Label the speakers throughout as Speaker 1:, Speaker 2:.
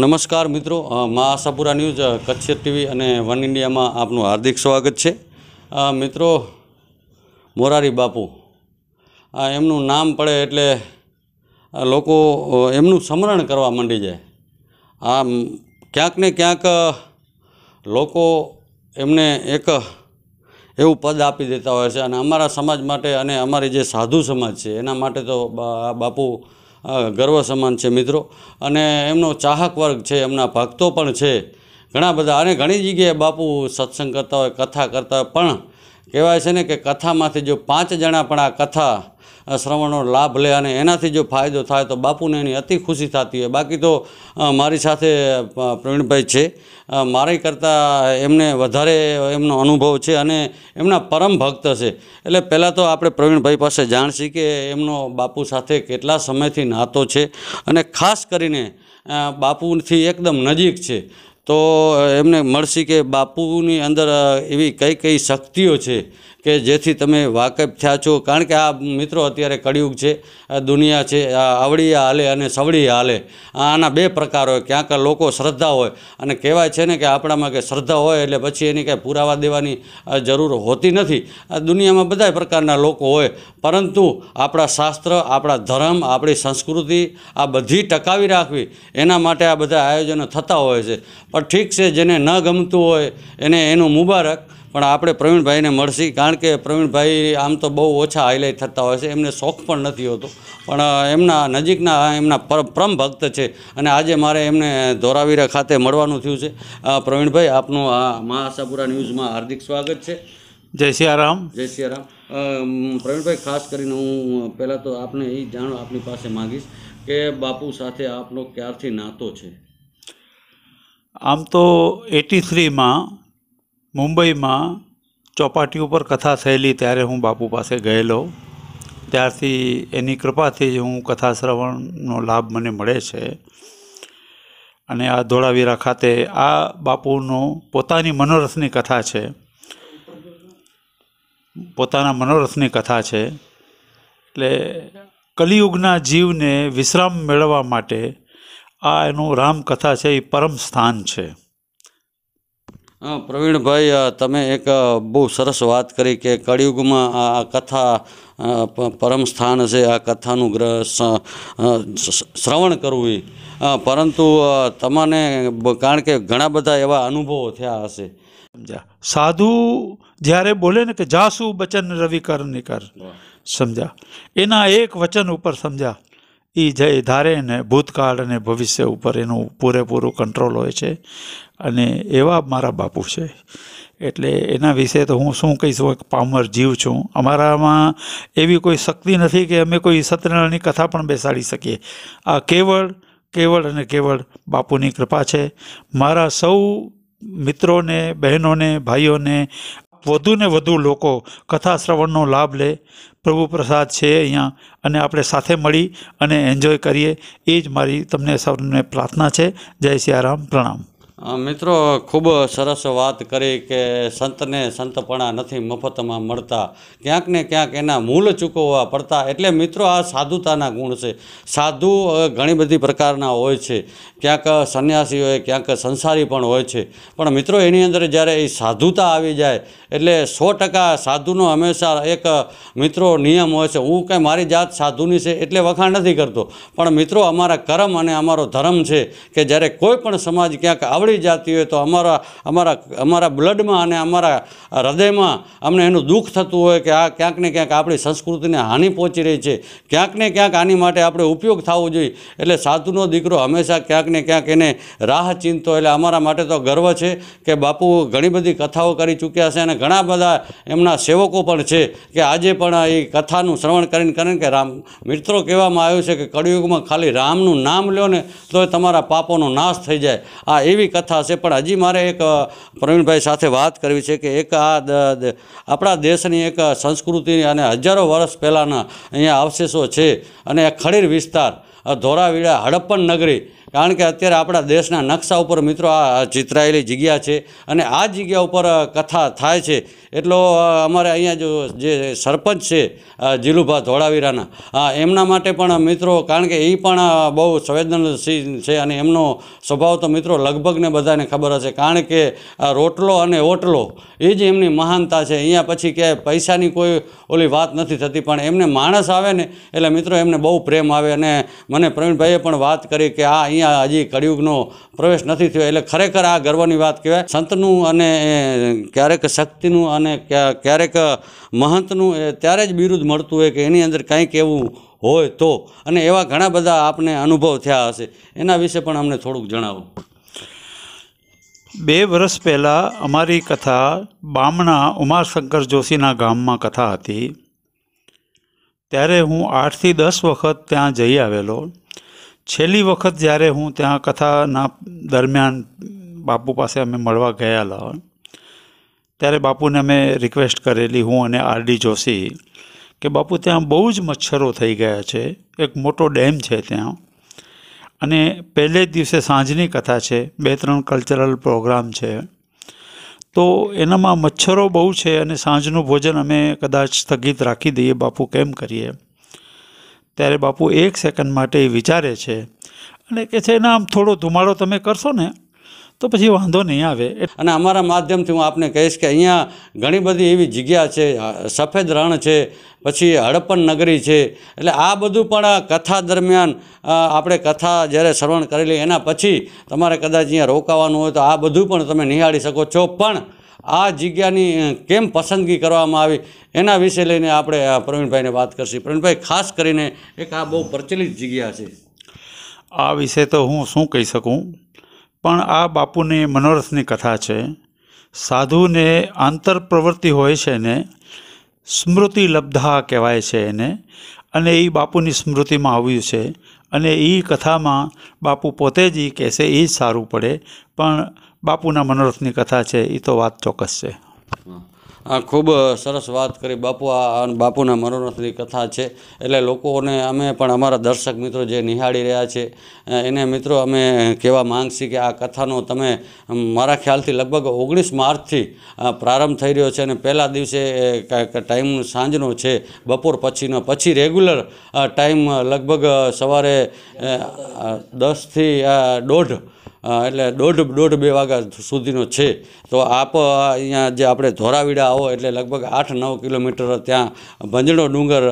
Speaker 1: નમસ્કાર મિત્રો મા આશાપુરા ન્યૂઝ કચ્છ ટીવી અને વન ઇન્ડિયામાં આપનું હાર્દિક સ્વાગત છે મિત્રો મોરારી બાપુ એમનું નામ પડે એટલે લોકો એમનું સ્મરણ કરવા માંડી જાય આ ક્યાંક ને ક્યાંક લોકો એમને એક એવું પદ આપી દેતા હોય છે અને અમારા સમાજ માટે અને અમારી જે સાધુ સમાજ છે એના માટે તો બાપુ ગર્વ સમાન છે મિત્રો અને એમનો ચાહક વર્ગ છે એમના ભક્તો પણ છે ઘણા બધા અને ઘણી જગ્યાએ બાપુ સત્સંગ કરતા હોય કથા કરતા હોય પણ કહેવાય છે ને કે કથામાંથી જો પાંચ જણા પણ આ કથા શ્રવણનો લાભ લે અને એનાથી જો ફાયદો થાય તો બાપુને એની અતિ ખુશી થતી હોય બાકી તો મારી સાથે પ્રવીણભાઈ છે મારી કરતાં એમને વધારે એમનો અનુભવ છે અને એમના પરમ ભક્ત છે એટલે પહેલાં તો આપણે પ્રવીણભાઈ પાસે જાણશી કે એમનો બાપુ સાથે કેટલા સમયથી નાતો છે અને ખાસ કરીને બાપુથી એકદમ નજીક છે તો એમને મળશે કે બાપુની અંદર એવી કઈ કઈ શક્તિઓ છે કે જેથી તમે વાકેફ થયા છો કારણ કે આ મિત્રો અત્યારે કળિયુગ છે દુનિયા છે આવડી હાલે અને સવળી હાલે આના બે પ્રકાર હોય ક્યાંક લોકો શ્રદ્ધા હોય અને કહેવાય છે ને કે આપણામાં કે શ્રદ્ધા હોય એટલે પછી એની કાંઈ પુરાવા દેવાની જરૂર હોતી નથી આ દુનિયામાં બધા પ્રકારના લોકો હોય પરંતુ આપણા શાસ્ત્ર આપણા ધર્મ આપણી સંસ્કૃતિ આ બધી ટકાવી રાખવી એના માટે આ બધા આયોજનો થતા હોય છે પણ ઠીક છે જેને ન ગમતું હોય એને એનું મુબારક પણ આપણે પ્રવીણભાઈને મળશી કારણ કે પ્રવીણભાઈ આમ તો બહુ ઓછા હાઇલાઇટ થતા હોય છે એમને શોખ પણ નથી હોતો પણ એમના નજીકના એમના પરમ ભક્ત છે અને આજે મારે એમને ધોરાવીરા ખાતે મળવાનું થયું છે પ્રવીણભાઈ આપનું આ મહાસાપુરા ન્યૂઝમાં હાર્દિક સ્વાગત છે જય સિયારામ જય સિયારામ પ્રવીણભાઈ ખાસ કરીને હું
Speaker 2: પહેલાં તો આપને એ જાણો આપની પાસે માગીશ કે
Speaker 1: બાપુ સાથે આપનો ક્યારથી નાતો છે
Speaker 2: આમ તો એટી થ્રીમાં મુંબઈમાં ચોપાટી ઉપર કથા થયેલી ત્યારે હું બાપુ પાસે ગયેલો ત્યારથી એની કૃપાથી જ હું કથા શ્રવણનો લાભ મને મળે છે અને આ ધોળાવીરા ખાતે આ બાપુનો પોતાની મનોરથની કથા છે પોતાના મનોરથની કથા છે એટલે કલિયુગના જીવને વિશ્રામ મેળવવા માટે આ એનું રામકથા છે એ પરમ સ્થાન છે પ્રવીણભાઈ તમે
Speaker 1: એક બહુ સરસ વાત કરી કે કળિયુગમાં આ કથા પરમ સ્થાન છે આ કથાનું ગ્રહ શ્રવણ કરવું એ પરંતુ તમને કારણ કે ઘણા બધા એવા અનુભવો થયા હશે સમજ્યા
Speaker 2: સાધુ જ્યારે બોલે ને કે જાસુ વચન રવિ કર નિકર સમજ્યા એના એક વચન ઉપર સમજ્યા એ જય ધારે ને ભૂતકાળ અને ભવિષ્ય ઉપર એનું પૂરેપૂરું કંટ્રોલ હોય છે અને એવા મારા બાપુ છે એટલે એના વિશે તો હું શું કહીશ હું એક પામર જીવ છું અમારામાં એવી કોઈ શક્તિ નથી કે અમે કોઈ સત્યનારાયણની કથા પણ બેસાડી શકીએ આ કેવળ કેવળ અને કેવળ બાપુની કૃપા છે મારા સૌ મિત્રોને બહેનોને ભાઈઓને વધુને વધુ લોકો કથા શ્રવણનો લાભ લે પ્રભુ પ્રસાદ છે અહીંયા અને આપણે સાથે મળી અને એન્જોય કરીએ એ જ મારી તમને સૌને પ્રાર્થના છે જય સિયારામ પ્રણામ
Speaker 1: મિત્રો ખૂબ સરસ વાત કરી કે સંતને સંતપણા નથી મફતમાં મળતા ક્યાંક ને ક્યાંક એના મૂલ ચૂકવવા પડતા એટલે મિત્રો આ સાધુતાના ગુણ છે સાધુ ઘણી બધી પ્રકારના હોય છે ક્યાંક સંન્યાસી હોય ક્યાંક સંસારી પણ હોય છે પણ મિત્રો એની અંદર જ્યારે એ સાધુતા આવી જાય એટલે સો ટકા સાધુનો હંમેશા એક મિત્રો નિયમ હોય છે હું કંઈ મારી જાત સાધુની છે એટલે વખાણ નથી કરતો પણ મિત્રો અમારા કરમ અને અમારો ધર્મ છે કે જ્યારે કોઈ પણ સમાજ ક્યાંક આવડી મળી જતી હોય તો અમારા અમારા અમારા બ્લડમાં અને અમારા હૃદયમાં અમને એનું દુઃખ થતું હોય કે આ ક્યાંક ને ક્યાંક આપણી સંસ્કૃતિને હાનિ પહોંચી રહી છે ક્યાંક ને ક્યાંક આની માટે આપણે ઉપયોગ થવો જોઈએ એટલે સાધુનો દીકરો હંમેશા ક્યાંક ને ક્યાંક એને રાહ ચિંતો એટલે અમારા માટે તો ગર્વ છે કે બાપુ ઘણી બધી કથાઓ કરી ચૂક્યા છે અને ઘણા બધા એમના સેવકો પણ છે કે આજે પણ એ કથાનું શ્રવણ કરીને કરીને કે રામ મિત્રો કહેવામાં આવ્યું છે કે કળિયુગમાં ખાલી રામનું નામ લ્યો ને તો તમારા પાપોનો નાશ થઈ જાય આ એવી કથા થશે પણ હજી મારે એક પ્રવીણભાઈ સાથે વાત કરવી છે કે એક આ આપણા દેશની એક સંસ્કૃતિ અને હજારો વર્ષ પહેલાંના અહીંયા અવશેષો છે અને ખડીર વિસ્તાર ધોરાવીરા હડપ્પન નગરી કારણ કે અત્યારે આપણા દેશના નકશા ઉપર મિત્રો આ ચિતરાયેલી જગ્યા છે અને આ જગ્યા ઉપર કથા થાય છે એટલો અમારે અહીંયા જો જે સરપંચ છે જીલુભા ધોળાવીરાના એમના માટે પણ મિત્રો કારણ કે એ પણ બહુ સંવેદનશીલ છે અને એમનો સ્વભાવ તો મિત્રો લગભગને બધાને ખબર હશે કારણ કે રોટલો અને ઓટલો એ જ એમની મહાનતા છે અહીંયા પછી ક્યાંય પૈસાની કોઈ ઓલી વાત નથી થતી પણ એમને માણસ આવે ને એટલે મિત્રો એમને બહુ પ્રેમ આવે અને મને પ્રવીણભાઈએ પણ વાત કરી કે આ અહીંયા હજી કળિયુગનો પ્રવેશ નથી થયો એટલે ખરેખર આ ગર્વની વાત કહેવાય સંતનું અને ક્યારેક શક્તિનું અને ક્યારેક મહંતનું એ ત્યારે જ બિરુદ મળતું હોય કે એની અંદર કંઈક એવું હોય તો અને એવા ઘણા બધા આપને અનુભવ થયા હશે એના વિશે પણ અમને થોડુંક
Speaker 2: જણાવો બે વર્ષ પહેલાં અમારી કથા બામણા ઉમાશંકર જોશીના ગામમાં કથા હતી ત્યારે હું આઠથી દસ વખત ત્યાં જઈ આવેલો છેલ્લી વખત જ્યારે હું ત્યાં કથાના દરમિયાન બાપુ પાસે અમે મળવા ગયેલા ત્યારે બાપુને અમે રિક્વેસ્ટ કરેલી હું અને આરડી જોશી કે બાપુ ત્યાં બહુ જ મચ્છરો થઈ ગયા છે એક મોટો ડેમ છે ત્યાં અને પહેલે જ દિવસે સાંજની કથા છે બે ત્રણ કલ્ચરલ પ્રોગ્રામ છે તો એનામાં મચ્છરો બહુ છે અને સાંજનું ભોજન અમે કદાચ સ્થગિત રાખી દઈએ બાપુ કેમ કરીએ ત્યારે બાપુ એક સેકન્ડ માટે વિચારે છે અને કહે છે એના આમ થોડો ધુમાડો તમે કરશો ને તો પછી વાંધો નહીં આવે અને અમારા માધ્યમથી હું આપને કહીશ કે અહીંયા
Speaker 1: ઘણી બધી એવી જગ્યા છે સફેદ રણ છે પછી હડપ્પન નગરી છે એટલે આ બધું પણ કથા દરમિયાન આપણે કથા જ્યારે શ્રવણ કરેલી એના પછી તમારે કદાચ અહીંયા રોકાવાનું હોય તો આ બધું પણ તમે નિહાળી શકો છો પણ આ જગ્યાની કેમ પસંદગી કરવામાં આવી એના વિશે લઈને આપણે પ્રવીણભાઈને વાત કરશું પ્રવીણભાઈ ખાસ કરીને એક આ બહુ પ્રચલિત જગ્યા છે
Speaker 2: આ વિશે તો હું શું કહી શકું પણ આ બાપુની મનોરથની કથા છે સાધુને આંતર પ્રવૃત્તિ હોય છે ને સ્મૃતિ લબ્ધા કહેવાય છે એને અને એ બાપુની સ્મૃતિમાં આવ્યું છે અને એ કથામાં બાપુ પોતે જ એ કહેશે એ જ સારું પડે પણ બાપુના મનોરથની કથા છે એ તો વાત ચોક્કસ છે
Speaker 1: ખૂબ સરસ વાત કરી બાપુ આ બાપુના મનોરથની કથા છે એટલે લોકોને અમે પણ અમારા દર્શક મિત્રો જે નિહાળી રહ્યા છે એને મિત્રો અમે કહેવા માંગશી કે આ કથાનો તમે મારા ખ્યાલથી લગભગ ઓગણીસ માર્ચથી પ્રારંભ થઈ રહ્યો છે અને પહેલા દિવસે ટાઈમ સાંજનો છે બપોર પછીનો પછી રેગ્યુલર ટાઈમ લગભગ સવારે દસથી દોઢ એટલે દોઢ દોઢ બે વાગ્યા સુધીનો છે તો આપ અહીંયા જે આપણે ધોરાવીડા આવો એટલે લગભગ આઠ નવ કિલોમીટર ત્યાં ભંજણો ડુંગર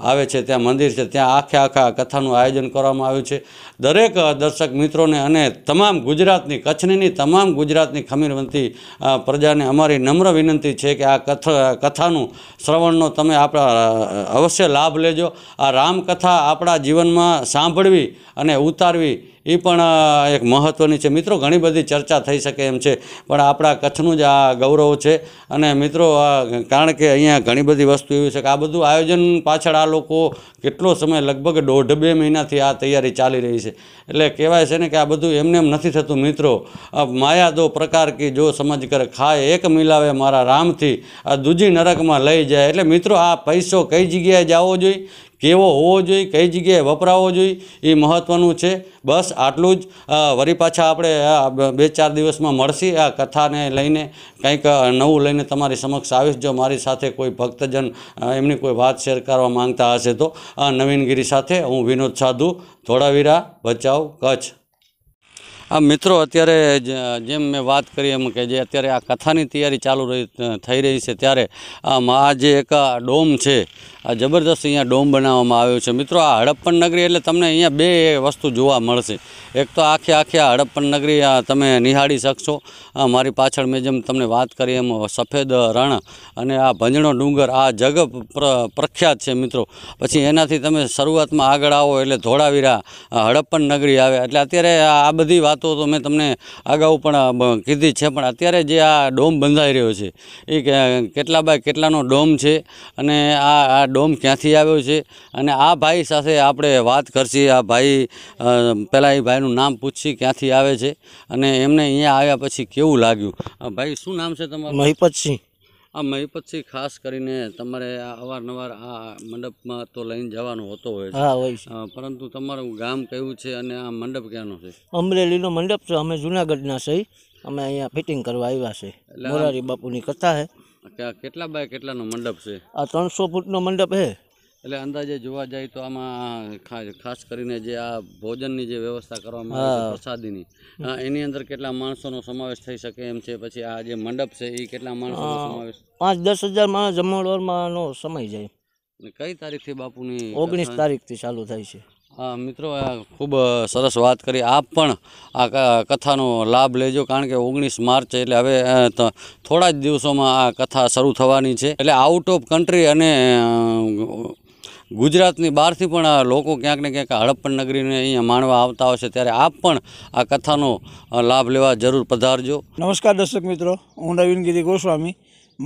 Speaker 1: આવે છે ત્યાં મંદિર છે ત્યાં આખે આખા કથાનું આયોજન કરવામાં આવ્યું છે દરેક દર્શક મિત્રોને અને તમામ ગુજરાતની કચ્છની તમામ ગુજરાતની ખમીરવંતી પ્રજાને અમારી નમ્ર વિનંતી છે કે આ કથ કથાનું શ્રવણનો તમે આપણા અવશ્ય લાભ લેજો આ રામકથા આપણા જીવનમાં સાંભળવી અને ઉતારવી એ પણ એક મહત્ત્વની છે મિત્રો ઘણી બધી ચર્ચા થઈ શકે એમ છે પણ આપણા કચ્છનું જ આ ગૌરવ છે અને મિત્રો કારણ કે અહીંયા ઘણી બધી વસ્તુ એવી છે કે આ બધું આયોજન પાછળ આ લોકો કેટલો સમય લગભગ દોઢ બે મહિનાથી આ તૈયારી ચાલી રહી છે એટલે કહેવાય છે ને કે આ બધું એમને એમ નથી થતું મિત્રો માયા દો પ્રકાર કી જો સમજ કરે ખાય એક મિલાવે મારા રામથી આ દૂજી નરકમાં લઈ જાય એટલે મિત્રો આ પૈસો કઈ જગ્યાએ જવો જોઈએ કેવો હોવો જોઈએ કઈ જગ્યાએ વપરાવો જોઈએ એ મહત્ત્વનું છે બસ આટલું જ વરી પાછા આપણે બે ચાર દિવસમાં મળશી આ કથાને લઈને કંઈક નવું લઈને તમારી સમક્ષ આવીશ જો મારી સાથે કોઈ ભક્તજન એમની કોઈ વાત શેર કરવા માંગતા હશે તો આ નવીનગીરી સાથે હું વિનોદ સાધુ ધોળાવીરા બચાવ કચ્છ આ મિત્રો અત્યારે જેમ મેં વાત કરી એમ કે જે અત્યારે આ કથાની તૈયારી ચાલુ રહી થઈ રહી છે ત્યારે આ જે એક ડોમ છે આ જબરદસ્ત અહીંયા ડોમ બનાવવામાં આવ્યો છે મિત્રો આ હડપ્પન નગરી એટલે તમને અહીંયા બે વસ્તુ જોવા મળશે એક તો આખી આખી આ હડપ્પન નગરી તમે નિહાળી શકશો મારી પાછળ મેં જેમ તમને વાત કરી એમ સફેદ રણ અને આ ભંજણો ડુંગર આ જગ પ્રખ્યાત છે મિત્રો પછી એનાથી તમે શરૂઆતમાં આગળ આવો એટલે ધોળાવીરા હડપ્પન નગરી આવે એટલે અત્યારે આ બધી વાત વાતો તો મેં તમને અગાઉ પણ કીધી છે પણ અત્યારે જે આ ડોમ બંધાઈ રહ્યો છે એ કેટલા બાય કેટલાનો ડોમ છે અને આ આ ડોમ ક્યાંથી આવ્યો છે અને આ ભાઈ સાથે આપણે વાત કરશી આ ભાઈ પહેલાં એ ભાઈનું નામ પૂછશી ક્યાંથી આવે છે અને એમને અહીંયા આવ્યા પછી કેવું લાગ્યું ભાઈ શું નામ છે તમારું મહિપતસિંહ આ મહીપતસિંહ ખાસ કરીને તમારે અવારનવાર આ મંડપમાં તો લઈને જવાનું હોતો હોય હા હોય છે પરંતુ તમારું ગામ કયું છે અને આ મંડપ ક્યાંનું છે
Speaker 2: અમરેલીનો મંડપ
Speaker 1: છે અમે જુનાગઢના છે અમે અહીંયા ફિટિંગ કરવા આવ્યા છે મોરારી બાપુની કથા છે કેટલા બાય કેટલાનો મંડપ છે
Speaker 2: આ ત્રણસો ફૂટનો મંડપ છે
Speaker 1: એટલે અંદાજે જોવા જાય તો આમાં ખાસ કરીને જે આ ભોજનની જે વ્યવસ્થા કરવામાં આવે છે પ્રસાદીની એની અંદર કેટલા માણસોનો સમાવેશ થઈ શકે એમ છે પછી આ જે મંડપ છે એ કેટલા માણસોનો સમાવેશ પાંચ દસ હજાર માણસ જમણવારમાંનો સમય જાય કઈ તારીખથી બાપુની ઓગણીસ તારીખથી ચાલુ થાય છે મિત્રો ખૂબ સરસ વાત કરી આપ પણ આ કથાનો લાભ લેજો કારણ કે ઓગણીસ માર્ચ એટલે હવે થોડા જ દિવસોમાં આ કથા શરૂ થવાની છે એટલે આઉટ ઓફ કન્ટ્રી અને ગુજરાતની બહારથી પણ લોકો ક્યાંક ને ક્યાંક હડપ્પન નગરીને અહીંયા માણવા આવતા હોય છે ત્યારે આપ પણ આ કથાનો લાભ લેવા જરૂર પધારજો
Speaker 2: નમસ્કાર દર્શક મિત્રો હું નવીનગીરી ગોસ્વામી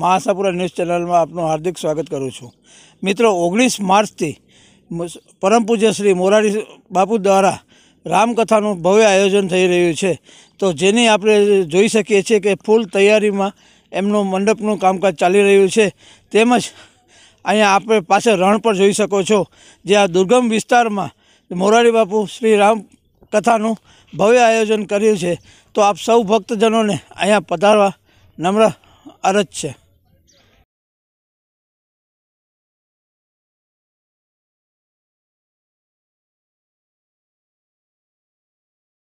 Speaker 2: મહાસાપુરા ન્યૂઝ ચેનલમાં આપનું હાર્દિક સ્વાગત કરું છું મિત્રો ઓગણીસ માર્ચથી પરમ પૂજ્ય શ્રી મોરારી બાપુ દ્વારા રામકથાનું ભવ્ય આયોજન થઈ રહ્યું છે તો જેની આપણે જોઈ શકીએ છીએ કે ફૂલ તૈયારીમાં એમનું મંડપનું કામકાજ ચાલી રહ્યું છે તેમજ અહીંયા આપણે પાસે રણ પર જોઈ શકો છો જે આ દુર્ગમ વિસ્તારમાં મોરારી બાપુ શ્રી રામ કથાનું ભવ્ય આયોજન કર્યું છે તો આપ સૌ ભક્તજનોને અહીંયા પધારવા નમ્ર અરજ છે